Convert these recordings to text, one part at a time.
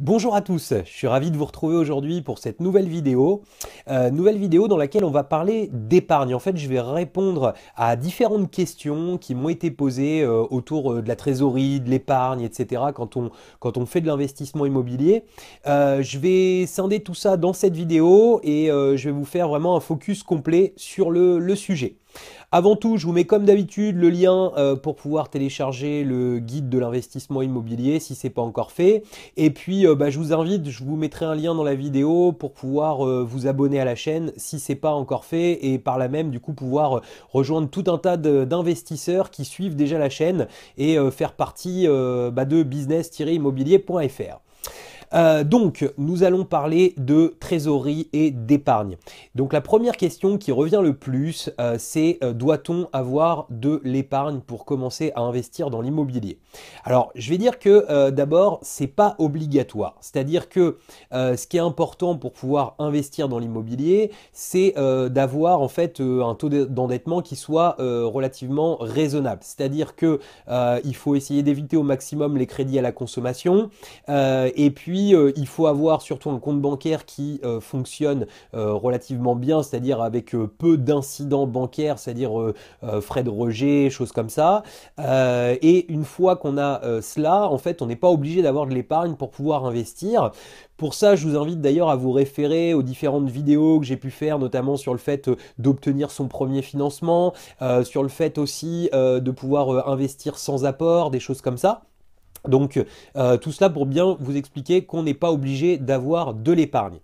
Bonjour à tous, je suis ravi de vous retrouver aujourd'hui pour cette nouvelle vidéo. Euh, nouvelle vidéo dans laquelle on va parler d'épargne. En fait, je vais répondre à différentes questions qui m'ont été posées euh, autour euh, de la trésorerie, de l'épargne, etc. Quand on, fait de l'investissement immobilier. je vais scinder tout ça dans cette vidéo et je vais vous faire vraiment un focus complet sur le sujet. Avant tout, je vous mets comme d'habitude le lien euh, pour pouvoir télécharger le guide de l'investissement immobilier si ce n'est pas encore fait. Et puis, euh, bah, je vous invite, je vous mettrai un lien dans la vidéo pour pouvoir euh, vous abonner à la chaîne si ce n'est pas encore fait et par là même, du coup, pouvoir rejoindre tout un tas d'investisseurs qui suivent déjà la chaîne et faire partie bah, de business-immobilier.fr. Euh, donc, nous allons parler de trésorerie et d'épargne. Donc, la première question qui revient le plus, euh, c'est euh, doit-on avoir de l'épargne pour commencer à investir dans l'immobilier Alors, je vais dire que d'abord, c'est pas obligatoire. C'est-à-dire que ce qui est important pour pouvoir investir dans l'immobilier, c'est d'avoir en fait un taux d'endettement qui soit relativement raisonnable. C'est-à-dire que il faut essayer d'éviter au maximum les crédits à la consommation et puis euh, il faut avoir surtout un compte bancaire qui euh, fonctionne euh, relativement bien, c'est-à-dire avec peu d'incidents bancaires, c'est-à-dire frais de rejet, choses comme ça. et une fois qu'on a cela, en fait, on n'est pas obligé d'avoir de l'épargne pour pouvoir investir. Pour ça, je vous invite d'ailleurs à vous référer aux différentes vidéos que j'ai pu faire, notamment sur le fait d'obtenir son premier financement, sur le fait aussi de pouvoir investir sans apport, des choses comme ça. Donc euh, tout cela pour bien vous expliquer qu'on n'est pas obligé d'avoir de l'épargne.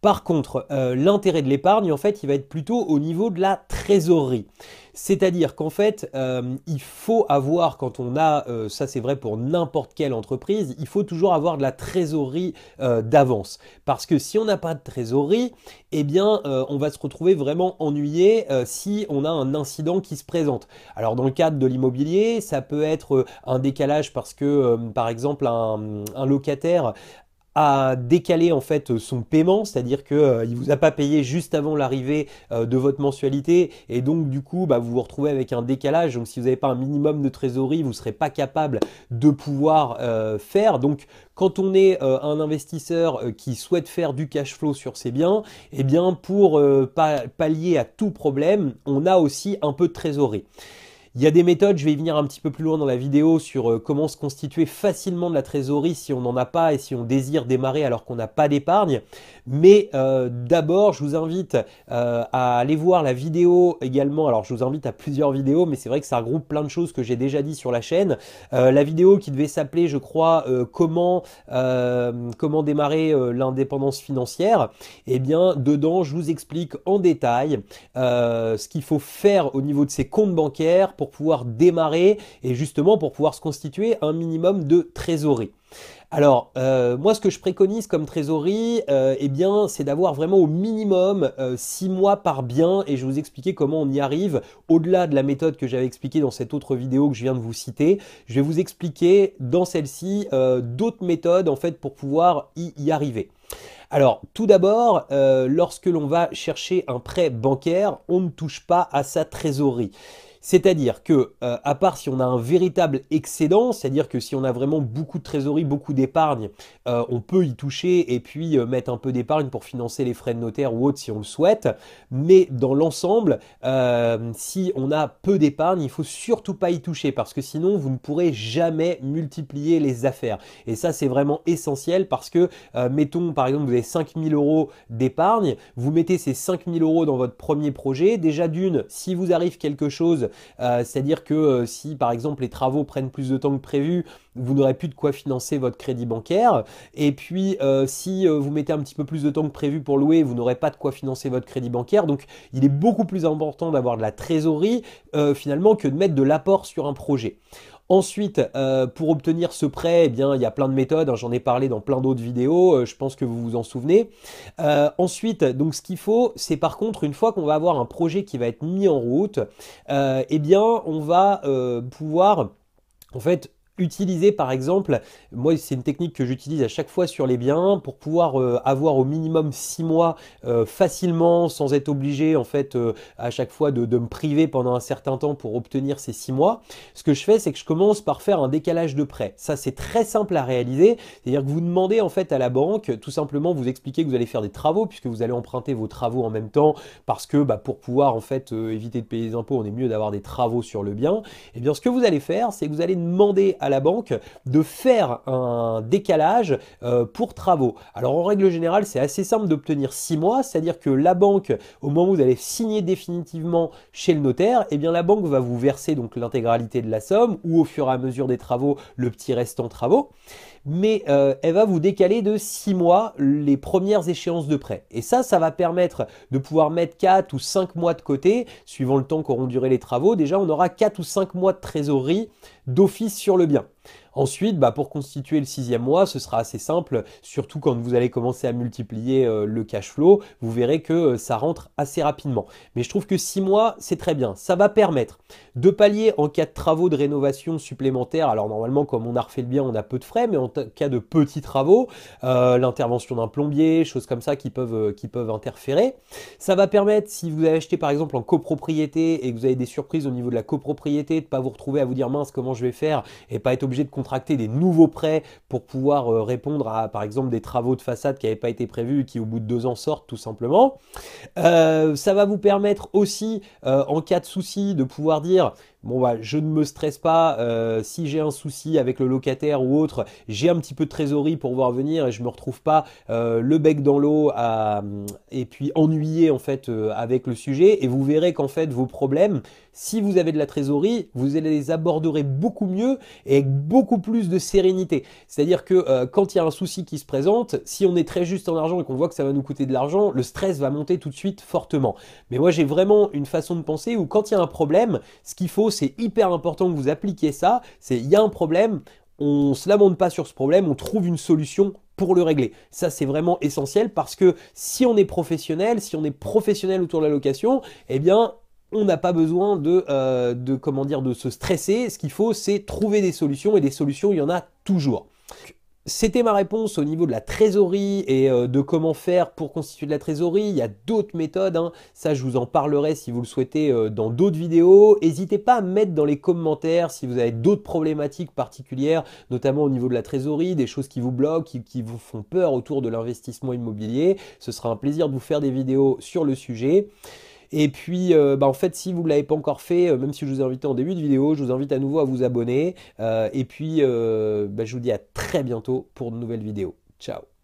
Par contre, euh, l'intérêt de l'épargne, en fait, il va être plutôt au niveau de la trésorerie. C'est-à-dire qu'en fait, euh, il faut avoir, quand on a, euh, ça c'est vrai pour n'importe quelle entreprise, il faut toujours avoir de la trésorerie d'avance. Parce que si on n'a pas de trésorerie, eh bien, on va se retrouver vraiment ennuyé si on a un incident qui se présente. Alors, dans le cadre de l'immobilier, ça peut être un décalage parce que, par exemple, un locataire a décalé en fait son paiement, c'est-à-dire qu'il euh, il vous a pas payé juste avant l'arrivée euh, de votre mensualité et donc du coup bah, vous vous retrouvez avec un décalage. Donc si vous n'avez pas un minimum de trésorerie, vous ne serez pas capable de pouvoir euh, faire. Donc quand on est un investisseur qui souhaite faire du cash flow sur ses biens, et eh bien pour pallier à tout problème, on a aussi un peu de trésorerie. Il y a des méthodes, je vais y venir un petit peu plus loin dans la vidéo sur euh, comment se constituer facilement de la trésorerie si on n'en a pas et si on désire démarrer alors qu'on n'a pas d'épargne. Mais euh, d'abord, je vous invite euh, à aller voir la vidéo également. Alors, je vous invite à plusieurs vidéos, mais c'est vrai que ça regroupe plein de choses que j'ai déjà dit sur la chaîne. la vidéo qui devait s'appeler, je crois, comment, comment démarrer l'indépendance financière. Eh bien, dedans, je vous explique en détail ce qu'il faut faire au niveau de ses comptes bancaires pour pouvoir démarrer et justement pour pouvoir se constituer un minimum de trésorerie. Alors, euh, moi, ce que je préconise comme trésorerie, et euh, eh bien, c'est d'avoir vraiment au minimum euh, six mois par bien, et je vais vous expliquer comment on y arrive, au-delà de la méthode que j'avais expliquée dans cette autre vidéo que je viens de vous citer. Je vais vous expliquer dans celle-ci d'autres méthodes, en fait, pour pouvoir y, y arriver. Alors, tout d'abord, lorsque l'on va chercher un prêt bancaire, on ne touche pas à sa trésorerie. C'est-à-dire que, euh, à part si on a un véritable excédent, c'est-à-dire que si on a vraiment beaucoup de trésorerie, beaucoup d'épargne, euh, on peut y toucher et puis euh, mettre un peu d'épargne pour financer les frais de notaire ou autre si on le souhaite. Mais dans l'ensemble, si on a peu d'épargne, il faut surtout pas y toucher parce que sinon vous ne pourrez jamais multiplier les affaires. Et ça, c'est vraiment essentiel parce que, mettons par exemple, vous avez 5000 euros d'épargne, vous mettez ces 5000 euros dans votre premier projet. Déjà d'une, si vous arrive quelque chose euh, c'est-à-dire que euh, si par exemple les travaux prennent plus de temps que prévu, vous n'aurez plus de quoi financer votre crédit bancaire. Et puis euh, si vous mettez un petit peu plus de temps que prévu pour louer, vous n'aurez pas de quoi financer votre crédit bancaire. Donc il est beaucoup plus important d'avoir de la trésorerie finalement que de mettre de l'apport sur un projet. Ensuite, euh, pour obtenir ce prêt, eh bien, il y a plein de méthodes. Hein, j'en ai parlé dans plein d'autres vidéos. Euh, je pense que vous vous en souvenez. Euh, ensuite, donc, ce qu'il faut, c'est par contre, une fois qu'on va avoir un projet qui va être mis en route, eh bien, on va pouvoir, en fait, Utiliser par exemple, moi c'est une technique que j'utilise à chaque fois sur les biens pour pouvoir euh, avoir au minimum six mois euh, facilement sans être obligé en fait euh, à chaque fois de, me priver pendant un certain temps pour obtenir ces six mois. Ce que je fais c'est que je commence par faire un décalage de prêt. Ça c'est très simple à réaliser, c'est-à-dire que vous demandez en fait à la banque tout simplement vous expliquer que vous allez faire des travaux puisque vous allez emprunter vos travaux en même temps parce que bah, pour pouvoir en fait éviter de payer des impôts on est mieux d'avoir des travaux sur le bien. Et eh bien ce que vous allez faire c'est que vous allez demander à la banque de faire un décalage euh, pour travaux. Alors en règle générale, c'est assez simple d'obtenir six mois, c'est-à-dire que la banque, au moment où vous allez signer définitivement chez le notaire, et eh bien la banque va vous verser donc l'intégralité de la somme ou au fur et à mesure des travaux, le petit restant travaux mais euh, elle va vous décaler de 6 mois les premières échéances de prêt. Et ça, ça va permettre de pouvoir mettre 4 ou 5 mois de côté, suivant le temps qu'auront duré les travaux. Déjà, on aura 4 ou 5 mois de trésorerie d'office sur le bien. Ensuite, bah, pour constituer le sixième mois, ce sera assez simple, surtout quand vous allez commencer à multiplier euh, le cash flow, vous verrez que euh, ça rentre assez rapidement. Mais je trouve que six mois, c'est très bien. Ça va permettre de pallier en cas de travaux de rénovation supplémentaires. Alors normalement, comme on a refait le bien, on a peu de frais, mais en cas de petits travaux, euh, l'intervention d'un plombier, choses comme ça qui peuvent, qui peuvent interférer. Ça va permettre, si vous avez acheté par exemple en copropriété et que vous avez des surprises au niveau de la copropriété, de ne pas vous retrouver à vous dire mince comment je vais faire et pas être obligé de contracter des nouveaux prêts pour pouvoir euh, répondre à, par exemple, des travaux de façade qui n'avaient pas été prévus et qui, au bout de deux ans, sortent tout simplement. Euh, ça va vous permettre aussi, euh, en cas de souci, de pouvoir dire bon bah, je ne me stresse pas euh, si j'ai un souci avec le locataire ou autre, j'ai un petit peu de trésorerie pour voir venir et je me retrouve pas euh, le bec dans l'eau et puis ennuyé en fait euh, avec le sujet et vous verrez qu'en fait vos problèmes, si vous avez de la trésorerie, vous les aborderez beaucoup mieux et avec beaucoup plus de sérénité. C'est-à-dire que quand il y a un souci qui se présente, si on est très juste en argent et qu'on voit que ça va nous coûter de l'argent, le stress va monter tout de suite fortement. Mais moi j'ai vraiment une façon de penser où quand il y a un problème, ce qu'il faut c'est hyper important que vous appliquiez ça. C'est il y a un problème, on ne se lamente pas sur ce problème, on trouve une solution pour le régler. Ça, c'est vraiment essentiel parce que si on est professionnel, si on est professionnel autour de la location, eh bien, on n'a pas besoin de, euh, comment dire, de se stresser. Ce qu'il faut, c'est trouver des solutions et des solutions, il y en a toujours. C'était ma réponse au niveau de la trésorerie et euh, de comment faire pour constituer de la trésorerie. Il y a d'autres méthodes, hein. ça je vous en parlerai si vous le souhaitez euh, dans d'autres vidéos. N'hésitez pas à mettre dans les commentaires si vous avez d'autres problématiques particulières, notamment au niveau de la trésorerie, des choses qui vous bloquent, qui vous font peur autour de l'investissement immobilier. Ce sera un plaisir de vous faire des vidéos sur le sujet. Et puis, euh, bah, en fait, si vous ne l'avez pas encore fait, euh, même si je vous ai invité en début de vidéo, je vous invite à nouveau à vous abonner. Euh, et puis, bah, je vous dis à très bientôt pour de nouvelles vidéos. Ciao